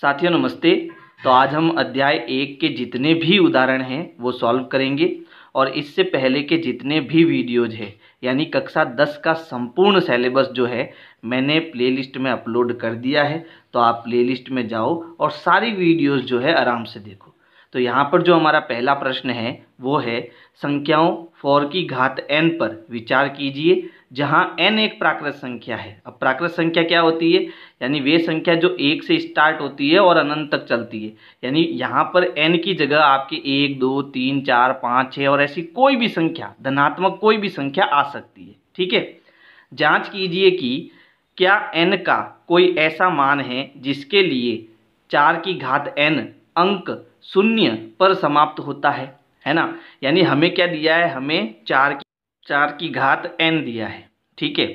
साथियों नमस्ते तो आज हम अध्याय एक के जितने भी उदाहरण हैं वो सॉल्व करेंगे और इससे पहले के जितने भी वीडियोज हैं यानी कक्षा दस का संपूर्ण सेलेबस जो है मैंने प्लेलिस्ट में अपलोड कर दिया है तो आप प्लेलिस्ट में जाओ और सारी वीडियोस जो है आराम से देखो तो यहाँ पर जो हमारा पहला प्रश्न है वो है संख्याओं फोर की घात एन पर विचार कीजिए जहां एन एक प्राकृत संख्या है अब प्राकृत संख्या क्या होती है यानी वे संख्या जो एक से स्टार्ट होती है और अनंत तक चलती है यानी यहाँ पर एन की जगह आपके एक दो तीन चार पाँच छः और ऐसी कोई भी संख्या धनात्मक कोई भी संख्या आ सकती है ठीक है जाँच कीजिए कि क्या एन का कोई ऐसा मान है जिसके लिए चार की घात एन अंक शून्य पर समाप्त होता है है ना यानी हमें क्या दिया है हमें चार चार की घात एन दिया है ठीक है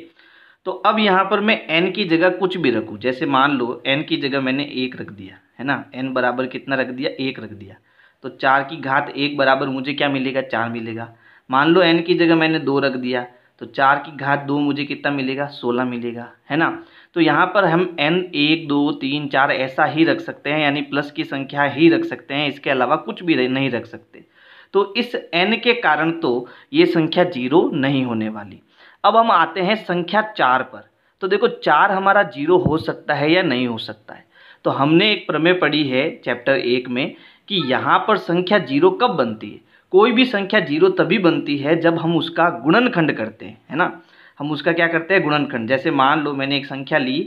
तो अब यहाँ पर मैं एन की जगह कुछ भी रखूँ जैसे मान लो एन की जगह मैंने एक रख दिया है ना एन बराबर कितना रख दिया एक रख दिया तो चार की घात एक बराबर मुझे क्या मिलेगा चार मिलेगा मान लो एन की जगह मैंने दो रख दिया तो चार की घात दो मुझे कितना मिलेगा सोलह मिलेगा है ना तो यहाँ पर हम एन एक दो तीन चार ऐसा ही रख सकते हैं यानी प्लस की संख्या ही रख सकते हैं इसके अलावा कुछ भी नहीं रख सकते तो इस एन के कारण तो ये संख्या जीरो नहीं होने वाली अब हम आते हैं संख्या चार पर तो देखो चार हमारा जीरो हो सकता है या नहीं हो सकता है तो हमने एक प्रमेय पढ़ी है चैप्टर एक में कि यहाँ पर संख्या जीरो कब बनती है कोई भी संख्या जीरो तभी बनती है जब हम उसका गुणनखंड करते हैं है ना हम उसका क्या करते हैं गुणनखंड जैसे मान लो मैंने एक संख्या ली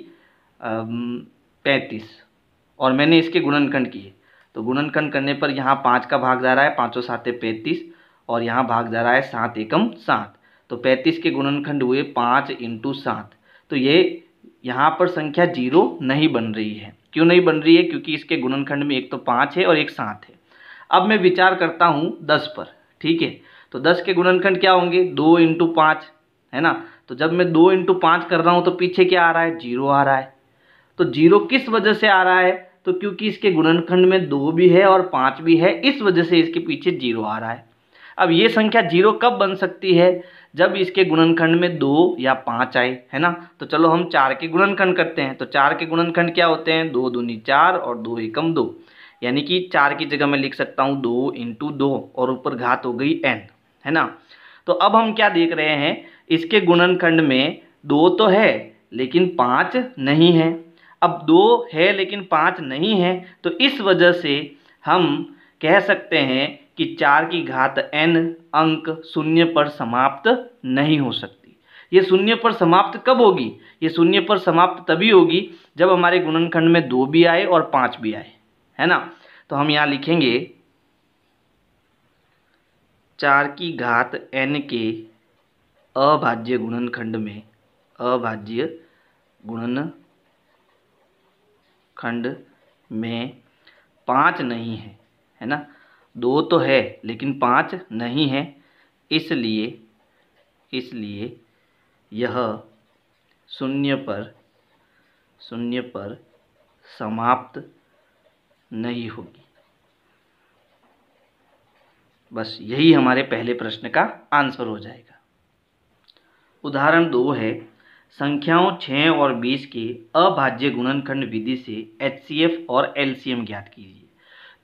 पैंतीस और मैंने इसके गुणनखंड किए तो गुणनखंड करने पर यहाँ पाँच का भाग जा रहा है पाँचों सातें पैंतीस और यहाँ भाग जा रहा है सात एकम सात तो पैंतीस के गुणनखंड हुए पाँच इंटू सात तो ये यहाँ पर संख्या जीरो नहीं बन रही है क्यों नहीं बन रही है क्योंकि इसके गुणनखंड में एक तो पाँच है और एक सात है अब मैं विचार करता हूँ दस पर ठीक है तो दस के गुणनखंड क्या होंगे दो इंटू पाँच है ना तो जब मैं दो इंटू पाँच कर रहा हूँ तो पीछे क्या आ रहा है जीरो आ रहा है तो जीरो किस वजह से आ रहा है तो क्योंकि इसके गुणनखंड में दो भी है और पाँच भी है इस वजह से इसके पीछे जीरो आ रहा है अब ये संख्या जीरो कब बन सकती है जब इसके गुणनखंड में दो या पाँच आए है ना तो चलो हम चार के गुणनखंड करते हैं तो चार के गुणनखंड क्या होते हैं दो दूनी चार और दो एकम दो यानी कि चार की जगह मैं लिख सकता हूँ दो इंटू दो और ऊपर घात हो गई एन है ना तो अब हम क्या देख रहे हैं इसके गुणनखंड में दो तो है लेकिन पाँच नहीं है अब दो है लेकिन पाँच नहीं है तो इस वजह से हम कह सकते हैं कि चार की घात एन अंक शून्य पर समाप्त नहीं हो सकती ये शून्य पर समाप्त कब होगी ये शून्य पर समाप्त तभी होगी जब हमारे गुणनखंड में दो भी आए और पाँच भी आए है ना तो हम यहाँ लिखेंगे चार की घात एन के अभाज्य गुणनखंड में अभाज्य गुणन खंड में पाँच नहीं है है ना दो तो है लेकिन पाँच नहीं है इसलिए इसलिए यह शून्य पर शून्य पर समाप्त नहीं होगी बस यही हमारे पहले प्रश्न का आंसर हो जाएगा उदाहरण दो है संख्याओं छः और बीस के अभाज्य गुणनखंड विधि से एच और एल ज्ञात कीजिए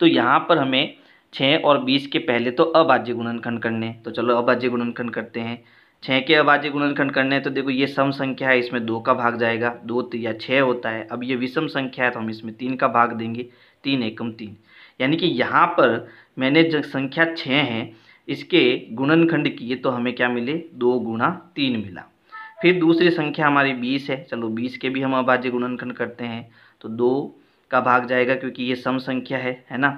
तो यहाँ पर हमें छः और बीस के पहले तो अभाज्य गुणनखंड करने तो चलो अभाज्य गुणनखंड करते हैं छः के अभाज्य गुणनखंड करने तो देखो ये सम संख्या है इसमें दो का भाग जाएगा दो तो या छः होता है अब ये विषम संख्या है तो हम इसमें तीन का भाग देंगे तीन एकम तीन यानी कि यहाँ पर मैंने जो संख्या छः है इसके गुणनखंड किए तो हमें क्या मिले दो गुणा तीन मिला फिर दूसरी संख्या हमारी बीस है चलो बीस के भी हम अभाज्य गुणनखंड करते हैं तो दो का भाग जाएगा क्योंकि ये सम संख्या है है ना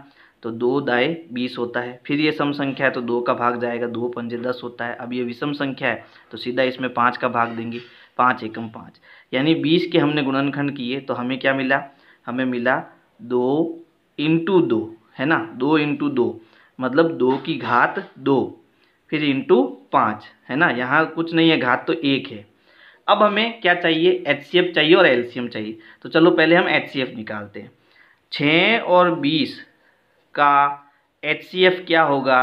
तो दो दाए बीस होता है फिर ये सम संख्या है तो दो का भाग जाएगा दो पंजे दस होता है अब ये विषम संख्या है तो सीधा इसमें पाँच का भाग देंगे पाँच एकम पाँच यानी बीस के हमने गुणनखंड किए तो हमें क्या मिला हमें मिला दो इंटू दो है ना दो इंटू दो मतलब दो की घात दो फिर इंटू पाँच है ना यहाँ कुछ नहीं है घात तो एक है अब हमें क्या चाहिए एच चाहिए और एल चाहिए तो चलो पहले हम एच निकालते हैं छः और बीस का एच क्या होगा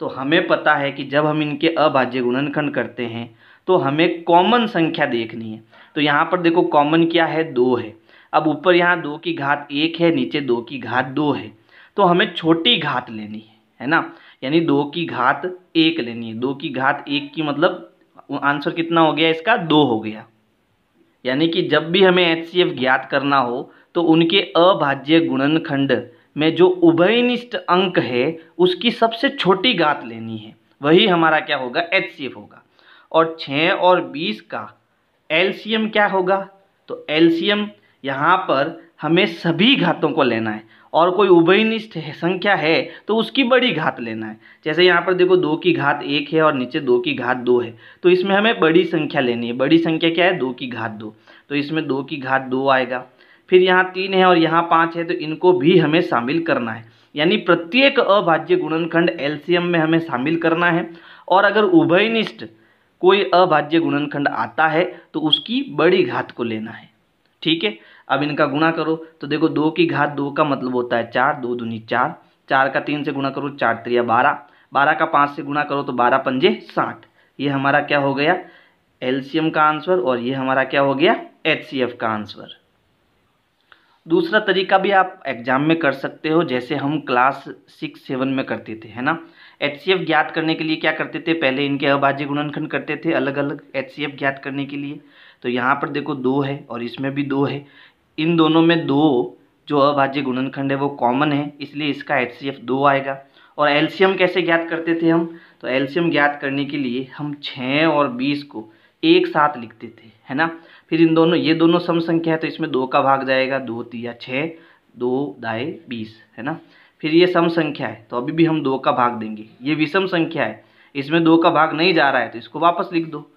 तो हमें पता है कि जब हम इनके अभाज्य गुणनखंड करते हैं तो हमें कॉमन संख्या देखनी है तो यहाँ पर देखो कॉमन क्या है दो है अब ऊपर यहाँ दो की घात एक है नीचे दो की घात दो है तो हमें छोटी घात लेनी है है ना यानी दो की घात एक लेनी है दो की घात एक की मतलब आंसर कितना हो गया इसका दो हो गया यानी कि जब भी हमें एच ज्ञात करना हो तो उनके अभाज्य गुणनखंड में जो उभयनिष्ठ अंक है उसकी सबसे छोटी घात लेनी है वही हमारा क्या होगा एच होगा और छः और बीस का एल्शियम क्या होगा तो एल्शियम यहाँ पर हमें सभी घातों को लेना है और कोई उभयनिष्ठ संख्या है तो उसकी बड़ी घात लेना है जैसे यहाँ पर देखो दो की घात एक है और नीचे दो की घात दो है तो इसमें हमें बड़ी संख्या लेनी है बड़ी संख्या क्या है दो की घात दो तो इसमें दो की घात दो आएगा फिर यहाँ तीन है और यहाँ पाँच है तो इनको भी हमें शामिल करना है यानी प्रत्येक अभाज्य गुणनखंड एलसीएम में हमें शामिल करना है और अगर उभयनिष्ठ कोई अभाज्य गुणनखंड आता है तो उसकी बड़ी घात को लेना है ठीक है अब इनका गुणा करो तो देखो दो की घात दो का मतलब होता है चार दो दूनी चार चार का तीन से गुणा करो चार त्रिया बारह बारह का पाँच से गुणा करो तो बारह पंजे साठ ये हमारा क्या हो गया एलसीएम का आंसर और ये हमारा क्या हो गया एच का आंसर दूसरा तरीका भी आप एग्जाम में कर सकते हो जैसे हम क्लास सिक्स सेवन में करते थे है ना एच ज्ञात करने के लिए क्या करते थे पहले इनके अभाज्य गुणनखंड करते थे अलग अलग एच ज्ञात करने के लिए तो यहाँ पर देखो दो है और इसमें भी दो है इन दोनों में दो जो अभाज्य गुणनखंड है वो कॉमन है इसलिए इसका एच सी एफ दो आएगा और एल्शियम कैसे ज्ञात करते थे हम तो एल्शियम ज्ञात करने के लिए हम छः और बीस को एक साथ लिखते थे है ना फिर इन दोनों ये दोनों सम संख्या है तो इसमें दो का भाग जाएगा दो या छः दो दाए बीस है ना फिर ये सम संख्या है तो अभी भी हम दो का भाग देंगे ये विषम संख्या है इसमें दो का भाग नहीं जा रहा है तो इसको वापस लिख दो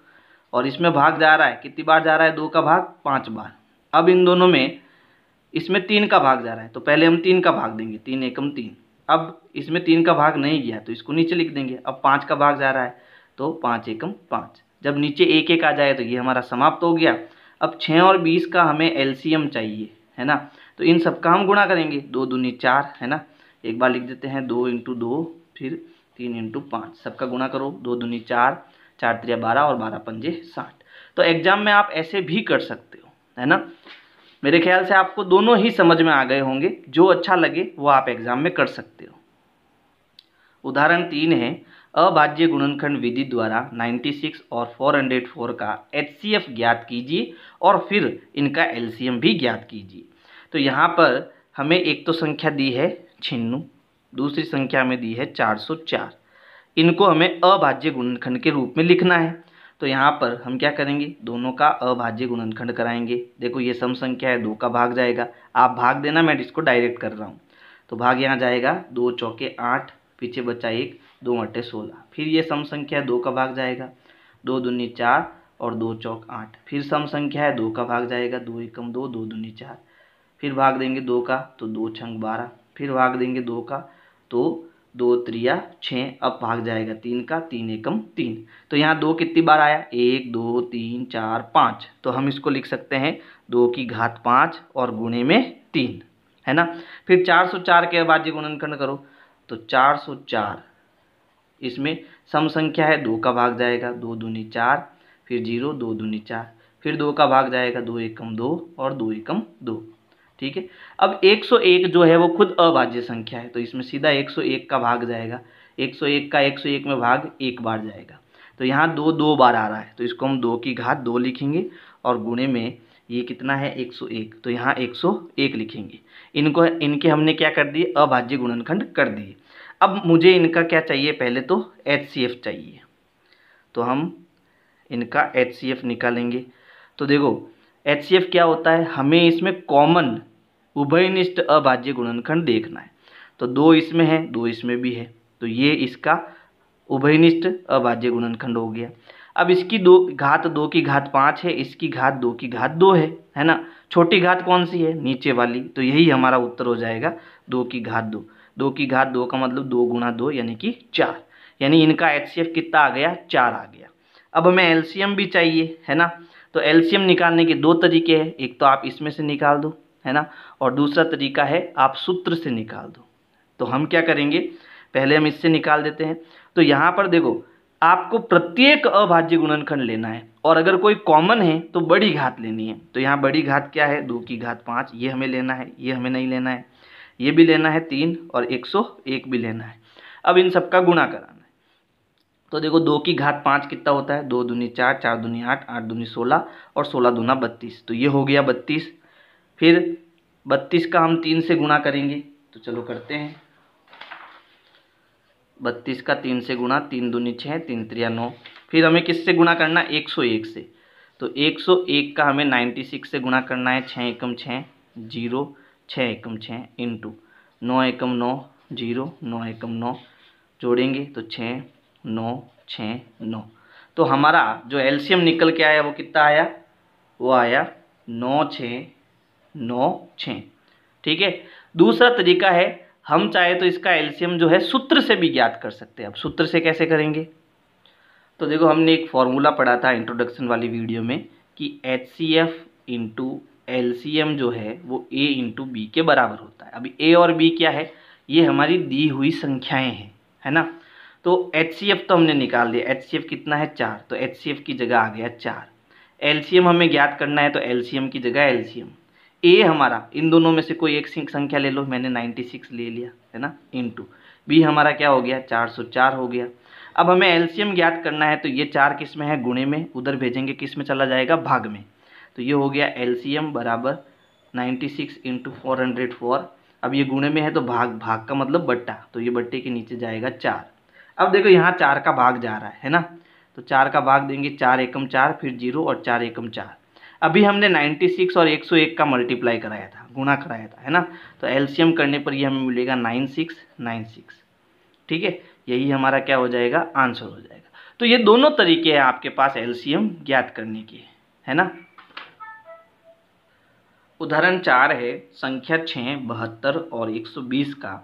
और इसमें भाग जा रहा है कितनी बार जा रहा है दो का भाग पाँच बार अब इन दोनों में इसमें तीन का भाग जा रहा है तो पहले हम तीन का भाग देंगे तीन एकम तीन अब इसमें तीन का भाग नहीं गया तो इसको नीचे लिख देंगे अब पाँच का भाग जा रहा है तो पाँच एकम पाँच जब नीचे एक एक आ जाए तो ये हमारा समाप्त हो गया अब छः और बीस का हमें एल चाहिए है ना तो इन सब का हम गुणा करेंगे दो दूनी चार है ना एक बार लिख देते हैं दो इंटू दो फिर तीन इंटू पाँच सबका गुणा करो दो दूनी चार चार त्रिया बारह और बारह पंजे साठ तो एग्ज़ाम में आप ऐसे भी कर सकते हो है ना मेरे ख्याल से आपको दोनों ही समझ में आ गए होंगे जो अच्छा लगे वो आप एग्जाम में कर सकते हो उदाहरण तीन है अभाज्य गुणनखंड विधि द्वारा 96 और 404 का एच ज्ञात कीजिए और फिर इनका एल भी ज्ञात कीजिए तो यहाँ पर हमें एक तो संख्या दी है छिन्नू दूसरी संख्या में दी है 404 इनको हमें अभाज्य गुणनखंड के रूप में लिखना है तो यहाँ पर हम क्या करेंगे दोनों का अभाज्य गुणनखंड कराएंगे देखो ये सम संख्या है दो का भाग जाएगा आप भाग देना मैं इसको डायरेक्ट कर रहा हूँ तो भाग यहाँ जाएगा दो चौके आठ पीछे बचा एक दो अटे सोलह फिर ये सम संख्या है दो का भाग जाएगा दो दूनी चार और दो चौक आठ फिर सम संख्या है दो का भाग जाएगा दो एकम दो दो दूनी चार फिर भाग देंगे दो का तो दो छंग बारह फिर भाग देंगे दो का तो दो त्रिया छः अब भाग जाएगा तीन का तीन एकम तीन तो यहाँ दो कितनी बार आया एक दो तीन चार पाँच तो हम इसको लिख सकते हैं दो की घात पाँच और गुणे में तीन है ना फिर चार सौ चार के अभाज्य गुणनखंड करो तो चार सौ चार इसमें सम संख्या है दो का भाग जाएगा दो दूनी चार फिर जीरो दो दूनी चार फिर दो का भाग जाएगा दो एकम दो और दो एकम दो ठीक है अब 101 जो है वो खुद अभाज्य संख्या है तो इसमें सीधा 101 का भाग जाएगा 101 का 101 में भाग एक बार जाएगा तो यहाँ दो दो बार आ रहा है तो इसको हम दो की घात दो लिखेंगे और गुणे में ये कितना है 101 तो यहाँ 101 लिखेंगे इनको इनके हमने क्या कर दिए अभाज्य गुणनखंड कर दिए अब मुझे इनका क्या चाहिए पहले तो एच चाहिए तो हम इनका एच निकालेंगे तो देखो एच क्या होता है हमें इसमें कॉमन उभयनिष्ठ अभाज्य गुणनखंड देखना है तो दो इसमें है दो इसमें भी है तो ये इसका उभयनिष्ठ अभाज्य गुणनखंड हो गया अब इसकी दो घात दो की घात पाँच है इसकी घात दो की घात दो है है ना छोटी घात कौन सी है नीचे वाली तो यही हमारा उत्तर हो जाएगा दो की घात दो दो की घात दो का मतलब दो गुणा दो यानी कि चार यानी इनका एच कितना आ गया चार आ गया अब हमें एलसीएम भी चाहिए है ना तो एल्शियम निकालने के दो तरीके हैं एक तो आप इसमें से निकाल दो है ना और दूसरा तरीका है आप सूत्र से निकाल दो तो हम क्या करेंगे पहले हम इससे निकाल देते हैं तो यहाँ पर देखो आपको प्रत्येक अभाज्य गुणनखंड लेना है और अगर कोई कॉमन है तो बड़ी घात लेनी है तो यहाँ बड़ी घात क्या है दो की घात पाँच ये हमें लेना है ये हमें नहीं लेना है ये भी लेना है तीन और एक सौ एक भी लेना है अब इन सबका गुणा कराना तो देखो दो की घात पाँच कितना होता है दो दूनी चार चार दूनी आठ आठ दूनी सोलह और सोलह दूना बत्तीस तो ये हो गया बत्तीस फिर बत्तीस का हम तीन से गुणा करेंगे तो चलो करते हैं बत्तीस का तीन से गुणा तीन दूनी छः तीन त्रिया नौ फिर हमें किससे गुणा करना एक सौ एक से तो एक सौ एक का हमें नाइन्टी सिक्स से गुणा करना है छः एकम छः जीरो छः एकम छः इंटू नौ एकम नौ जीरो नौ एकम नौ जोड़ेंगे तो छः नौ छः नौ तो हमारा जो एल्शियम निकल के आया वो कितना आया वो आया नौ छः नौ छः ठीक है दूसरा तरीका है हम चाहे तो इसका एल्शियम जो है सूत्र से भी ज्ञात कर सकते हैं अब सूत्र से कैसे करेंगे तो देखो हमने एक फॉर्मूला पढ़ा था इंट्रोडक्शन वाली वीडियो में कि H C F into L C M जो है वो ए इंटू बी के बराबर होता है अभी ए और बी क्या है ये हमारी दी हुई संख्याएं हैं है ना तो एच तो हमने निकाल दिया एच कितना है चार तो एच की जगह आ गया चार एल हमें ज्ञात करना है तो एल की जगह एल ए हमारा इन दोनों में से कोई एक संख्या ले लो मैंने 96 ले लिया है ना इन टू बी हमारा क्या हो गया 404 हो गया अब हमें एलसीएम ज्ञात करना है तो ये चार किस में है गुणे में उधर भेजेंगे किस में चला जाएगा भाग में तो ये हो गया एलसीएम बराबर 96 six into four hundred four अब ये गुणे में है तो भाग भाग का मतलब बट्टा तो ये बट्टे के नीचे जाएगा चार अब देखो यहाँ चार का भाग जा रहा है है ना तो चार का भाग देंगे चार एकम चार फिर जीरो और चार एकम चार अभी हमने 96 और 101 का मल्टीप्लाई कराया था गुणा कराया था है ना तो एलसीएम करने पर ये हमें मिलेगा 9696 ठीक है यही हमारा क्या हो जाएगा आंसर हो जाएगा तो ये दोनों तरीके हैं आपके पास एलसीएम ज्ञात करने के है ना उदाहरण चार है संख्या छः बहत्तर और 120 का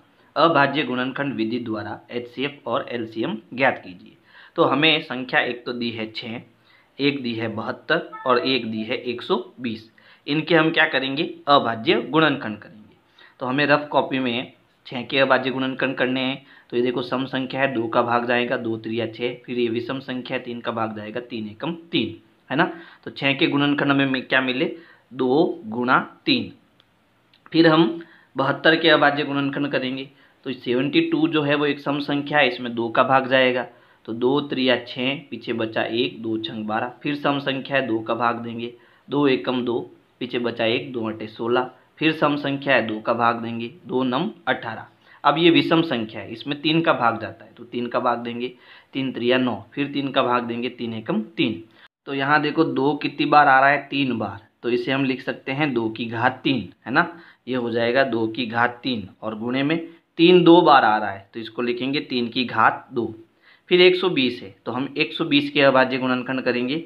अभाज्य गुणनखंड विधि द्वारा एच और एल ज्ञात कीजिए तो हमें संख्या एक तो दी है छः एक दी है बहत्तर और एक दी है एक सौ बीस इनके हम क्या करेंगे अभाज्य गुणनखंड करेंगे तो हमें रफ कॉपी में छः के अभाज्य गुणनखंड करने हैं तो ये देखो सम संख्या है दो का भाग जाएगा दो त्रिया छः फिर ये विषम संख्या है तीन का भाग जाएगा तीन एकम तीन है ना तो छः के गुणनखंड हमें क्या मिले दो गुणा तीन फिर हम बहत्तर के अभाज्य गुणनखंड करेंगे तो सेवेंटी टू जो है वो एक सम संख्या है इसमें दो का भाग जाएगा तो दो त्रिया छः पीछे बचा एक दो छंग बारह फिर सम संख्या है दो का भाग देंगे दो एकम दो पीछे बचा एक दो अटे सोलह फिर सम संख्या है दो का भाग देंगे दो नम अठारह अब ये विषम संख्या है इसमें तीन का भाग जाता है तो तीन का भाग देंगे तीन त्रिया नौ फिर तीन का भाग देंगे तीन एकम तीन तो यहाँ देखो दो कितनी बार आ रहा है तीन बार तो इसे हम लिख सकते हैं दो की घात तीन है ना ये हो जाएगा दो की घात तीन और गुणे में तीन दो बार आ रहा है तो इसको लिखेंगे तीन की घात दो फिर 120 है तो हम 120 के अभाज्य गुणनखंड करेंगे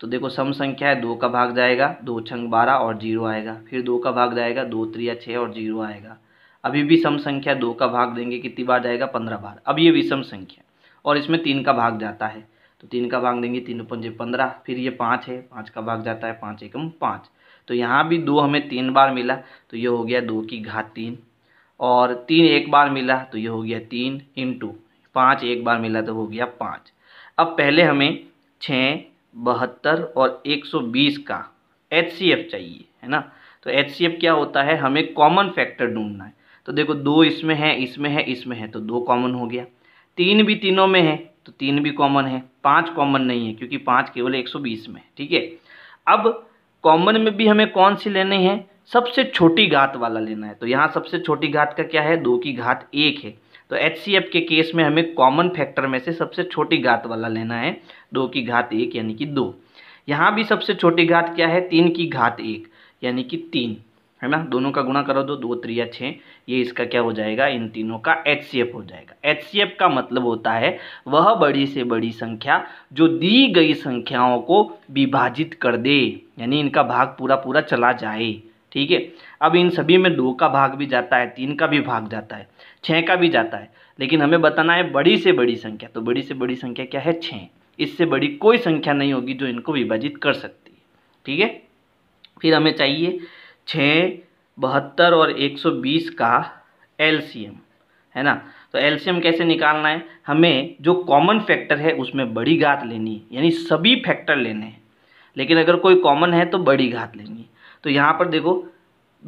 तो देखो सम संख्या है दो का भाग जाएगा दो छंग बारह और जीरो आएगा फिर दो का भाग जाएगा दो त्रिया छः और जीरो आएगा अभी भी सम संख्या दो का भाग देंगे कितनी बार जाएगा पंद्रह बार अब ये विषम संख्या और इसमें तीन का भाग जाता है तो तीन का भाग देंगे तीन पंजे पंद्रह फिर ये पाँच है पाँच का भाग जाता है पाँच एकम पाँच तो यहाँ भी दो हमें तीन बार मिला तो ये हो गया दो की घात तीन और तीन एक बार मिला तो ये हो गया तीन इंटू पाँच एक बार मिला तो हो गया पाँच अब पहले हमें छः बहत्तर और एक सौ बीस का एच सी एफ चाहिए है ना तो एच सी एफ क्या होता है हमें कॉमन फैक्टर ढूंढना है तो देखो दो इसमें है इसमें है इसमें है तो दो कॉमन हो गया तीन भी तीनों में है तो तीन भी कॉमन है पाँच कॉमन नहीं है क्योंकि पाँच केवल एक सौ बीस में ठीक है अब कॉमन में भी हमें कौन सी लेने हैं सबसे छोटी घात वाला लेना है तो यहाँ सबसे छोटी घात का क्या है दो की घात एक है तो एच के केस में हमें कॉमन फैक्टर में से सबसे छोटी घात वाला लेना है दो की घात एक यानी कि दो यहाँ भी सबसे छोटी घात क्या है तीन की घात एक यानी कि तीन है ना दोनों का गुणा करो तो दो दो त्रिया छः ये इसका क्या हो जाएगा इन तीनों का एच हो जाएगा एच का मतलब होता है वह बड़ी से बड़ी संख्या जो दी गई संख्याओं को विभाजित कर दे यानी इनका भाग पूरा पूरा चला जाए ठीक है अब इन सभी में दो का भाग भी जाता है तीन का भी भाग जाता है छः का भी जाता है लेकिन हमें बताना है बड़ी से बड़ी संख्या तो बड़ी से बड़ी संख्या क्या है छः इससे बड़ी कोई संख्या नहीं होगी जो इनको विभाजित कर सकती है ठीक है फिर हमें चाहिए छः बहत्तर और एक सौ बीस का एल है ना तो एलसीएम कैसे निकालना है हमें जो कॉमन फैक्टर है उसमें बड़ी घात लेनी है यानी सभी फैक्टर लेने हैं लेकिन अगर कोई कॉमन है तो बड़ी घात लेनी है तो यहाँ पर देखो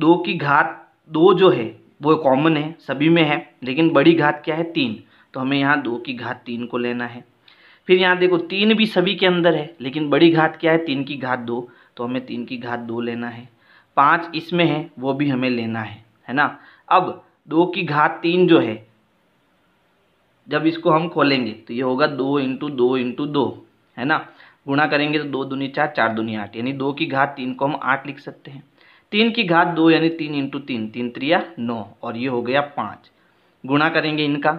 दो की घात दो जो है वो कॉमन है सभी में है लेकिन बड़ी घात क्या है तीन तो हमें यहाँ दो की घात तीन को लेना है फिर यहाँ देखो तीन भी सभी के अंदर है लेकिन बड़ी घात क्या है तीन की घात दो तो हमें तीन की घात दो लेना है पाँच इसमें है वो भी हमें लेना है है ना अब दो की घात तीन जो है जब इसको हम खोलेंगे तो ये होगा दो इंटू दो इंटू दो है ना गुणा करेंगे तो दो दूनी चार चार दुनिया आठ यानी दो की घात तीन को हम आठ लिख सकते हैं तीन की घात दो यानी तीन इंटू तीन तीन त्रिया नौ और ये हो गया पाँच गुणा करेंगे इनका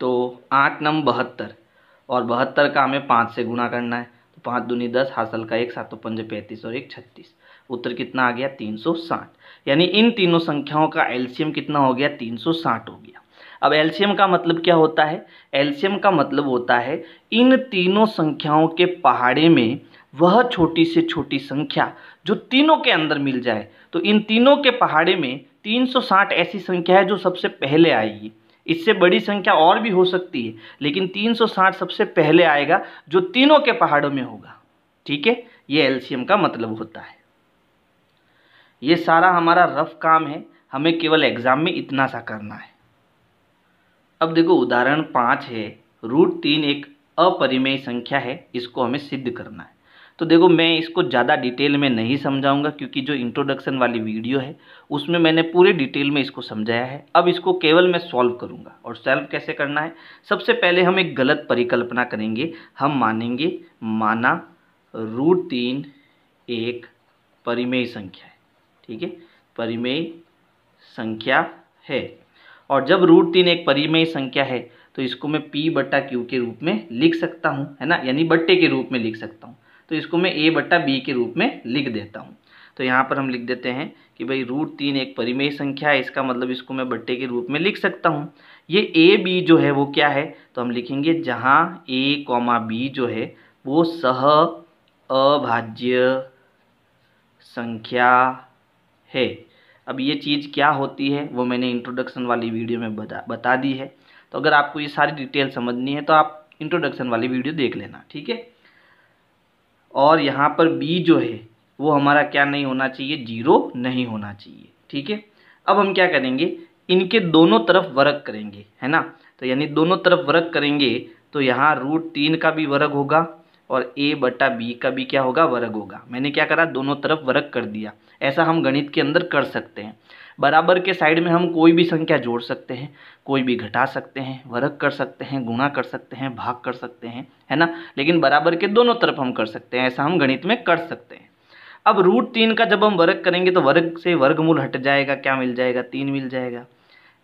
तो आठ नम बहत्तर और बहत्तर का हमें पाँच से गुणा करना है तो पाँच दुनी दस हासिल का एक सातों पंजे पैंतीस और एक छत्तीस उत्तर कितना आ गया तीन सौ साठ यानी इन तीनों संख्याओं का एल्शियम कितना हो गया तीन सौ साठ हो गया अब एल्शियम का मतलब क्या होता है एल्शियम का मतलब होता है इन तीनों संख्याओं के पहाड़े में वह छोटी से छोटी संख्या जो तीनों के अंदर मिल जाए तो इन तीनों के पहाड़े में 360 ऐसी संख्या है जो सबसे पहले आएगी इससे बड़ी संख्या और भी हो सकती है लेकिन 360 सबसे पहले आएगा जो तीनों के पहाड़ों में होगा ठीक है ये एल्शियम का मतलब होता है ये सारा हमारा रफ काम है हमें केवल एग्ज़ाम में इतना सा करना है अब देखो उदाहरण पाँच है रूट तीन एक अपरिमेय संख्या है इसको हमें सिद्ध करना है तो देखो मैं इसको ज़्यादा डिटेल में नहीं समझाऊंगा क्योंकि जो इंट्रोडक्शन वाली वीडियो है उसमें मैंने पूरे डिटेल में इसको समझाया है अब इसको केवल मैं सॉल्व करूंगा और सॉल्व कैसे करना है सबसे पहले हम एक गलत परिकल्पना करेंगे हम मानेंगे माना रूट तीन एक परिमेय संख्या है ठीक है परिमेय संख्या है और जब रूट तीन एक परिमेय संख्या है तो इसको मैं पी बट्टा क्यू के रूप में लिख सकता हूँ है ना यानी बट्टे के रूप में लिख सकता हूँ तो इसको मैं ए बट्टा बी के रूप में लिख देता हूँ तो यहाँ पर हम लिख देते हैं कि भाई रूट तीन एक परिमेय संख्या है इसका मतलब इसको मैं बट्टे के रूप में लिख सकता हूँ ये ए बी जो है वो क्या है तो हम लिखेंगे जहाँ ए कॉमा बी जो है वो सह अभाज्य संख्या है अब ये चीज़ क्या होती है वो मैंने इंट्रोडक्शन वाली वीडियो में बता बता दी है तो अगर आपको ये सारी डिटेल समझनी है तो आप इंट्रोडक्शन वाली वीडियो देख लेना ठीक है और यहाँ पर बी जो है वो हमारा क्या नहीं होना चाहिए जीरो नहीं होना चाहिए ठीक है अब हम क्या करेंगे इनके दोनों तरफ वर्क करेंगे है ना तो यानी दोनों तरफ वर्क करेंगे तो यहाँ रूट तीन का भी वर्ग होगा और ए बटा बी का भी क्या होगा वर्ग होगा मैंने क्या करा दोनों तरफ वर्ग कर दिया ऐसा हम गणित के अंदर कर सकते हैं बराबर के साइड में हम कोई भी संख्या जोड़ सकते हैं कोई भी घटा सकते हैं वर्ग कर सकते हैं गुणा कर सकते हैं भाग कर सकते हैं है ना लेकिन बराबर के दोनों तरफ हम कर सकते हैं ऐसा हम गणित में कर सकते हैं अब रूट तीन का जब हम वर्ग करेंगे तो वर्ग से वर्गमूल हट जाएगा क्या मिल जाएगा तीन मिल जाएगा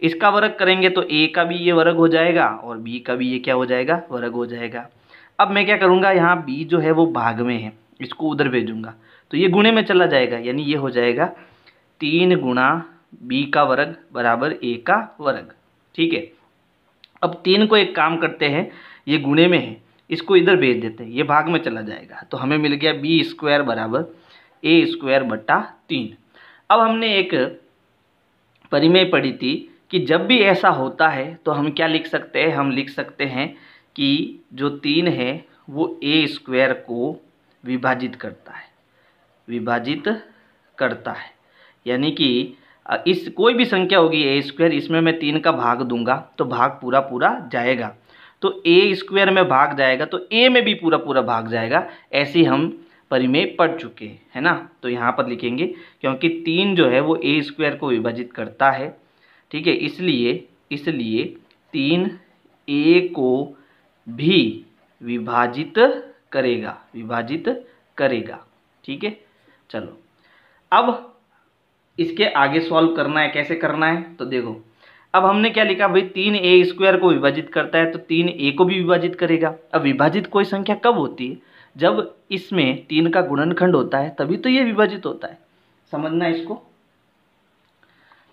इसका वर्ग करेंगे तो ए का भी ये वर्ग हो जाएगा और बी का भी ये क्या हो जाएगा वर्ग हो जाएगा अब मैं क्या करूँगा यहाँ बी जो है वो भाग में है इसको उधर भेजूँगा तो ये गुणे में चला जाएगा यानी ये हो जाएगा तीन गुणा बी का वर्ग बराबर ए का वर्ग ठीक है अब तीन को एक काम करते हैं ये गुणे में है इसको इधर भेज देते हैं ये भाग में चला जाएगा तो हमें मिल गया बी स्क्वायर बराबर ए स्क्वायर बट्टा तीन अब हमने एक परिमेय पढ़ी थी कि जब भी ऐसा होता है तो हम क्या लिख सकते हैं हम लिख सकते हैं कि जो तीन है वो ए स्क्वायर को विभाजित करता है विभाजित करता है यानी कि इस कोई भी संख्या होगी ए स्क्वायर इसमें मैं तीन का भाग दूंगा तो भाग पूरा पूरा जाएगा तो ए स्क्वायर में भाग जाएगा तो ए में भी पूरा पूरा भाग जाएगा ऐसे हम परिमेय पढ़ चुके हैं है ना तो यहाँ पर लिखेंगे क्योंकि तीन जो है वो ए स्क्वायर को विभाजित करता है ठीक है इसलिए इसलिए तीन ए को भी विभाजित करेगा विभाजित करेगा ठीक है चलो अब इसके आगे सॉल्व करना है कैसे करना है तो देखो अब हमने क्या लिखा भाई तीन ए स्क्वायर को विभाजित करता है तो तीन ए को भी विभाजित करेगा अब विभाजित कोई संख्या कब होती है जब इसमें तीन का गुणनखंड होता है तभी तो ये विभाजित होता है समझना इसको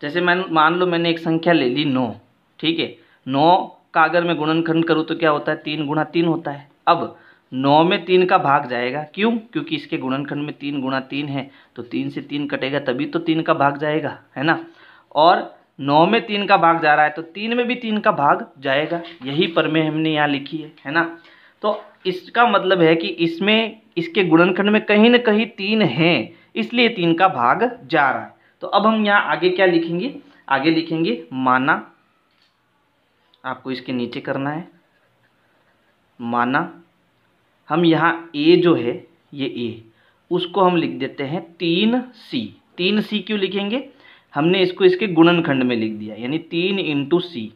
जैसे मैं मान लो मैंने एक संख्या ले ली नौ ठीक है नौ का अगर मैं गुणनखंड करूँ तो क्या होता है तीन गुणा तीन होता है अब नौ में तीन का भाग जाएगा क्यों क्योंकि इसके गुणनखंड में तीन गुणा तीन है तो तीन से तीन कटेगा तभी तो तीन का भाग जाएगा है ना और नौ में तीन का भाग जा रहा है तो तीन में भी तीन का भाग जाएगा यही में हमने यहाँ लिखी है है ना तो इसका मतलब है कि इसमें इसके गुणनखंड में कहीं ना कहीं तीन है इसलिए तीन का भाग जा रहा है तो अब हम यहाँ आगे क्या लिखेंगे आगे लिखेंगे माना आपको इसके नीचे करना है माना हम यहाँ ए जो है ये ए उसको हम लिख देते हैं तीन सी तीन सी क्यों लिखेंगे हमने इसको इसके गुणनखंड में लिख दिया यानी तीन इंटू सी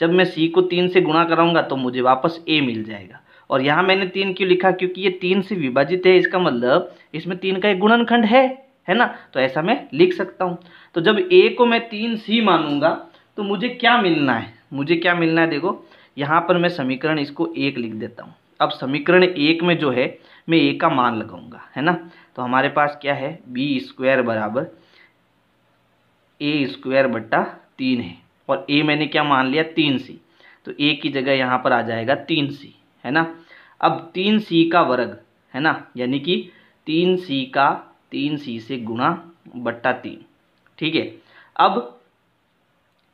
जब मैं सी को तीन से गुणा कराऊंगा तो मुझे वापस ए मिल जाएगा और यहाँ मैंने तीन क्यों लिखा क्योंकि ये तीन से विभाजित है इसका मतलब इसमें तीन का एक गुणनखंड है है ना तो ऐसा मैं लिख सकता हूँ तो जब ए को मैं तीन सी मानूंगा तो मुझे क्या मिलना है मुझे क्या मिलना है देखो यहाँ पर मैं समीकरण इसको एक लिख देता हूँ अब समीकरण एक में जो है मैं एक का मान लगाऊंगा है ना तो हमारे पास क्या है बी स्क्वायर बराबर ए स्क्वायर बट्टा तीन है और ए मैंने क्या मान लिया तीन सी तो ए की जगह यहाँ पर आ जाएगा तीन सी है ना अब तीन सी का वर्ग है ना यानी कि तीन सी का तीन सी से गुणा बट्टा तीन ठीक है अब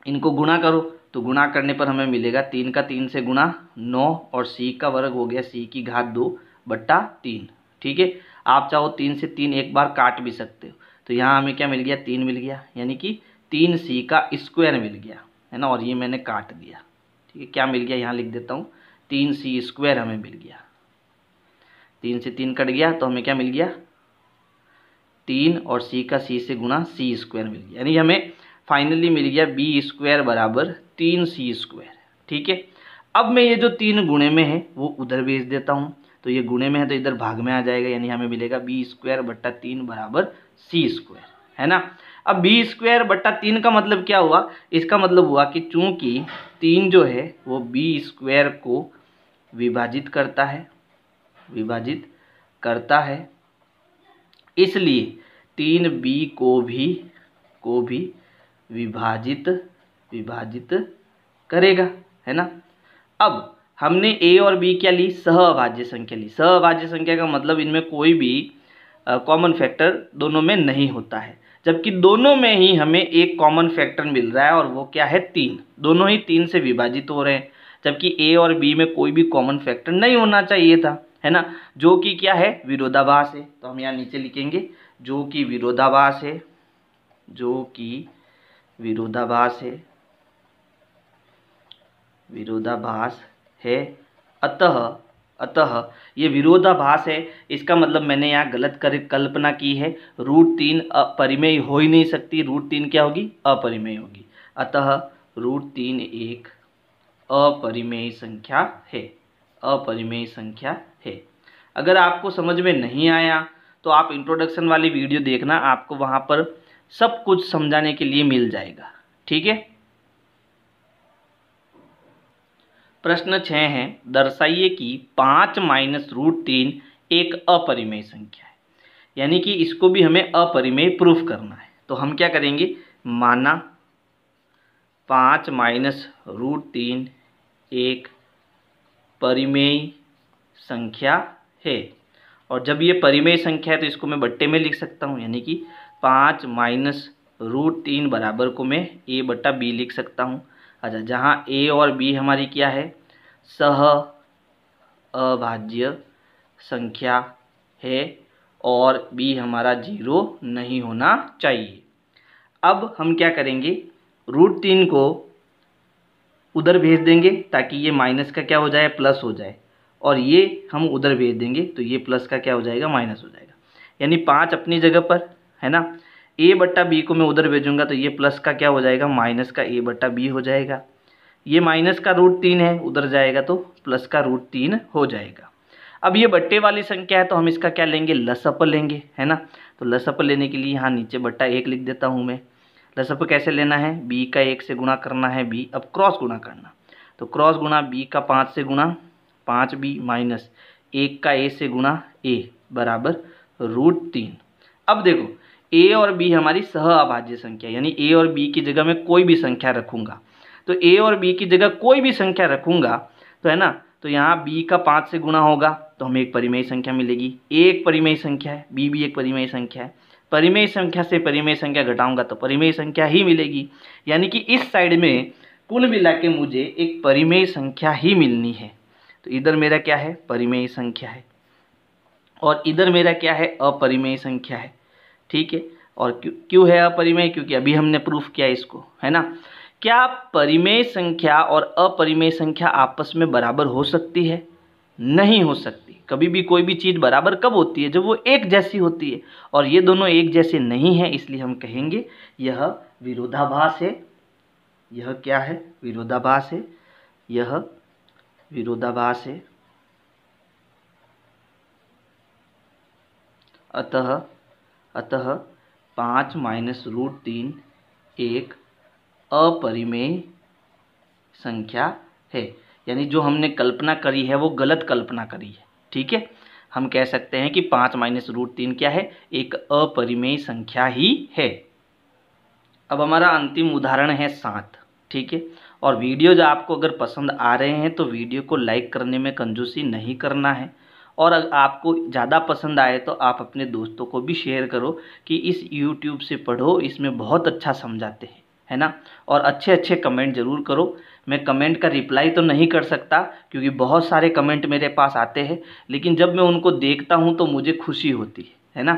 इनको गुणा करो तो गुणा करने पर हमें मिलेगा तीन का तीन से गुणा नौ और सी का वर्ग हो गया सी की घात दो बट्टा तीन ठीक है आप चाहो तीन से तीन एक बार काट भी सकते हो तो यहाँ हमें क्या मिल गया तीन मिल गया यानी कि तीन सी का स्क्वायर मिल गया है ना और ये मैंने काट दिया ठीक है क्या मिल गया यहाँ लिख देता हूँ तीन सी स्क्वायर हमें मिल गया तीन से तीन कट गया तो हमें क्या मिल गया तीन और सी का सी से गुणा सी स्क्वायर मिल गया यानी हमें फाइनली मिल गया बी स्क्वायर बराबर तीन सी स्क्वायर ठीक है अब मैं ये जो तीन गुणे में है वो उधर भेज देता हूँ तो ये गुणे में है तो इधर भाग में आ जाएगा यानी हमें मिलेगा बी स्क्वायर बट्टा तीन बराबर सी स्क्वायर है ना अब बी स्क्वायर बट्टा तीन का मतलब क्या हुआ इसका मतलब हुआ कि चूंकि तीन जो है वो बी स्क्वायर को विभाजित करता है विभाजित करता है इसलिए तीन बी को भी को भी विभाजित विभाजित करेगा है ना अब हमने ए और बी क्या ली सहअभाज्य संख्या ली सहअभाज्य संख्या का मतलब इनमें कोई भी कॉमन फैक्टर दोनों में नहीं होता है जबकि दोनों में ही हमें एक कॉमन फैक्टर मिल रहा है और वो क्या है तीन दोनों ही तीन से विभाजित हो रहे हैं जबकि ए और बी में कोई भी कॉमन फैक्टर नहीं होना चाहिए था है ना जो कि क्या है विरोधाभास है तो हम यहाँ नीचे लिखेंगे जो कि विरोधाभास है जो कि विरोधाभास है विरोधाभास है अतः अतः ये विरोधाभास है इसका मतलब मैंने यहाँ गलत कर कल्पना की है रूट तीन अपरिमेय हो ही नहीं सकती रूट तीन क्या होगी अपरिमेय होगी अतः रूट तीन एक अपरिमेय संख्या है अपरिमेय संख्या है अगर आपको समझ में नहीं आया तो आप इंट्रोडक्शन वाली वीडियो देखना आपको वहाँ पर सब कुछ समझाने के लिए मिल जाएगा ठीक है प्रश्न छः है दर्शाइए कि पाँच माइनस रूट तीन एक अपरिमेय संख्या है यानी कि इसको भी हमें अपरिमेय प्रूफ करना है तो हम क्या करेंगे माना पाँच माइनस रूट तीन एक परिमेय संख्या है और जब ये परिमेय संख्या है तो इसको मैं बट्टे में लिख सकता हूँ यानी कि पाँच माइनस रूट तीन बराबर को मैं ए बट्टा बी लिख सकता हूँ अच्छा जहाँ ए और बी हमारी क्या है सह अभाज्य संख्या है और बी हमारा जीरो नहीं होना चाहिए अब हम क्या करेंगे रूट तीन को उधर भेज देंगे ताकि ये माइनस का क्या हो जाए प्लस हो जाए और ये हम उधर भेज देंगे तो ये प्लस का क्या हो जाएगा माइनस हो जाएगा यानी पाँच अपनी जगह पर है ना ए बट्टा बी को मैं उधर भेजूंगा तो ये प्लस का क्या हो जाएगा माइनस का ए बट्टा बी हो जाएगा ये माइनस का रूट तीन है उधर जाएगा तो प्लस का रूट तीन हो जाएगा अब ये बट्टे वाली संख्या है तो हम इसका क्या लेंगे लसअप लेंगे है ना तो लसअप लेने के लिए यहाँ नीचे बट्टा एक लिख देता हूँ मैं लसअप कैसे लेना है बी का एक से गुणा करना है बी अब क्रॉस गुणा करना तो क्रॉस गुणा बी का पाँच से गुणा पाँच बी माइनस एक का ए से गुणा ए बराबर रूट तीन अब देखो ए और बी हमारी सह अभाज्य संख्या यानी ए और बी की जगह मैं कोई भी संख्या रखूँगा तो ए और बी की जगह कोई भी संख्या रखूँगा तो है ना तो यहाँ बी का पाँच से गुणा होगा तो हमें एक परिमेय संख्या मिलेगी ए एक परिमेय संख्या है बी भी एक परिमेय संख्या है परिमेय संख्या से परिमेय संख्या घटाऊंगा तो परिमेय संख्या ही मिलेगी यानी कि इस साइड में कुल मिला के मुझे एक परिमेय संख्या ही मिलनी है तो इधर मेरा क्या है परिमेय संख्या है और इधर मेरा क्या है अपरिमेय संख्या है ठीक है और क्यों क्यों है अपरिमेय क्योंकि अभी हमने प्रूफ किया इसको है ना क्या परिमेय संख्या और अपरिमेय संख्या आपस में बराबर हो सकती है नहीं हो सकती कभी भी कोई भी चीज़ बराबर कब होती है जब वो एक जैसी होती है और ये दोनों एक जैसे नहीं है इसलिए हम कहेंगे यह विरोधाभास है यह क्या है विरोधाभास है यह विरोधाभास है अतः अतः पाँच माइनस रूट तीन एक अपरिमेय संख्या है यानी जो हमने कल्पना करी है वो गलत कल्पना करी है ठीक है हम कह सकते हैं कि पाँच माइनस रूट तीन क्या है एक अपरिमेय संख्या ही है अब हमारा अंतिम उदाहरण है सात ठीक है और वीडियोज आपको अगर पसंद आ रहे हैं तो वीडियो को लाइक करने में कंजूसी नहीं करना है और अगर आपको ज़्यादा पसंद आए तो आप अपने दोस्तों को भी शेयर करो कि इस यूट्यूब से पढ़ो इसमें बहुत अच्छा समझाते हैं है ना और अच्छे अच्छे कमेंट ज़रूर करो मैं कमेंट का रिप्लाई तो नहीं कर सकता क्योंकि बहुत सारे कमेंट मेरे पास आते हैं लेकिन जब मैं उनको देखता हूँ तो मुझे खुशी होती है है ना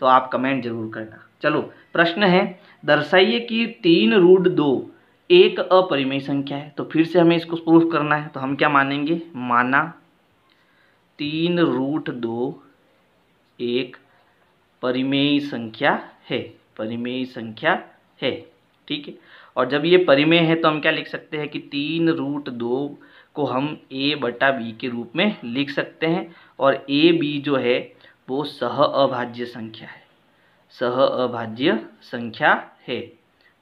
तो आप कमेंट ज़रूर करना चलो प्रश्न है दर्शाइए कि तीन रूट दो एक अपरिमेय संख्या है तो फिर से हमें इसको प्रूफ करना है तो हम क्या मानेंगे माना तीन रूट दो एक परिमेय संख्या है परिमेय संख्या है ठीक है और जब ये परिमेय है तो हम क्या लिख सकते हैं कि तीन रूट दो को हम ए बटा बी के रूप में लिख सकते हैं और ए बी जो है वो सह अभाज्य संख्या है सह अभाज्य संख्या है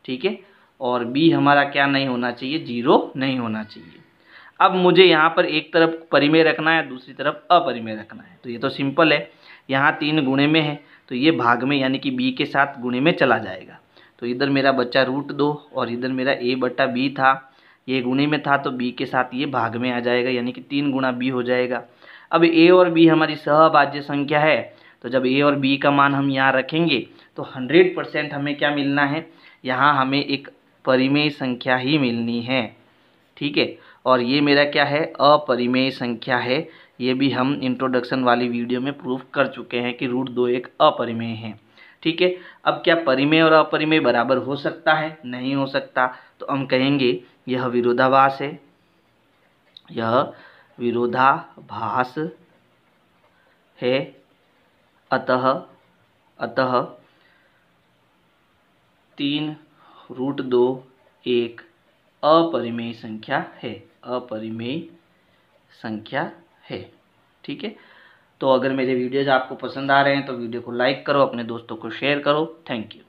ठीक है और बी हमारा क्या नहीं होना चाहिए जीरो नहीं होना चाहिए अब मुझे यहाँ पर एक तरफ परिमेय रखना है दूसरी तरफ अपरिमेय रखना है तो ये तो सिंपल है यहाँ तीन गुणे में है तो ये भाग में यानी कि बी के साथ गुणे में चला जाएगा तो इधर मेरा बच्चा रूट दो और इधर मेरा ए बट्टा बी था ये गुणे में था तो बी के साथ ये भाग में आ जाएगा यानी कि तीन गुणा बी हो जाएगा अब ए और बी हमारी सहभाज्य संख्या है तो जब ए और बी का मान हम यहाँ रखेंगे तो हंड्रेड परसेंट हमें क्या मिलना है यहाँ हमें एक परिमेय संख्या ही मिलनी है ठीक है और ये मेरा क्या है अपरिमेय संख्या है ये भी हम इंट्रोडक्शन वाली वीडियो में प्रूफ कर चुके हैं कि रूट दो एक अपरिमेय है ठीक है अब क्या परिमेय और अपरिमेय बराबर हो सकता है नहीं हो सकता तो हम कहेंगे यह विरोधाभास है यह विरोधाभास है अतः अतः तीन रूट दो एक अपरिमेय संख्या है अपरिमेय संख्या है ठीक है तो अगर मेरे वीडियोज़ आपको पसंद आ रहे हैं तो वीडियो को लाइक करो अपने दोस्तों को शेयर करो थैंक यू